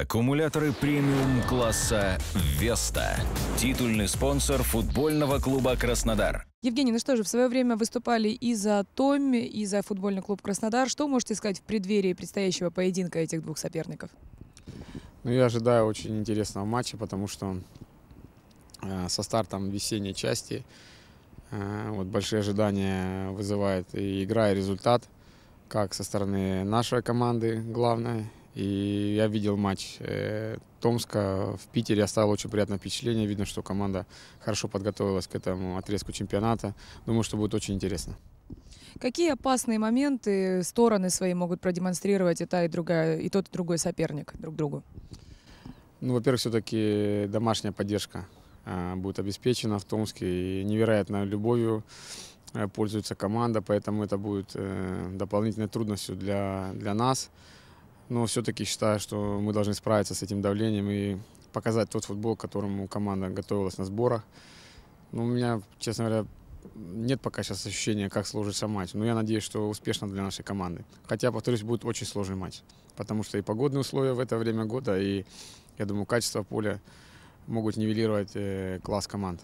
Аккумуляторы премиум класса «Веста». Титульный спонсор футбольного клуба «Краснодар». Евгений, ну что же, в свое время выступали и за Томми, и за футбольный клуб «Краснодар». Что можете сказать в преддверии предстоящего поединка этих двух соперников? Ну, я ожидаю очень интересного матча, потому что э, со стартом весенней части э, вот большие ожидания вызывает и игра, и результат, как со стороны нашей команды главное, и я видел матч э, Томска в Питере. Оставил очень приятное впечатление. Видно, что команда хорошо подготовилась к этому отрезку чемпионата. Думаю, что будет очень интересно. Какие опасные моменты стороны свои могут продемонстрировать и та, и другая, и тот, и другой соперник друг другу? Ну, во-первых, все-таки домашняя поддержка а, будет обеспечена в Томске. И невероятно любовью э, пользуется команда, поэтому это будет э, дополнительной трудностью для, для нас но все-таки считаю, что мы должны справиться с этим давлением и показать тот футбол, к которому команда готовилась на сборах. Ну, у меня, честно говоря, нет пока сейчас ощущения, как сложится матч. Но я надеюсь, что успешно для нашей команды. Хотя, повторюсь, будет очень сложный матч. Потому что и погодные условия в это время года, и, я думаю, качество поля могут нивелировать э, класс команд.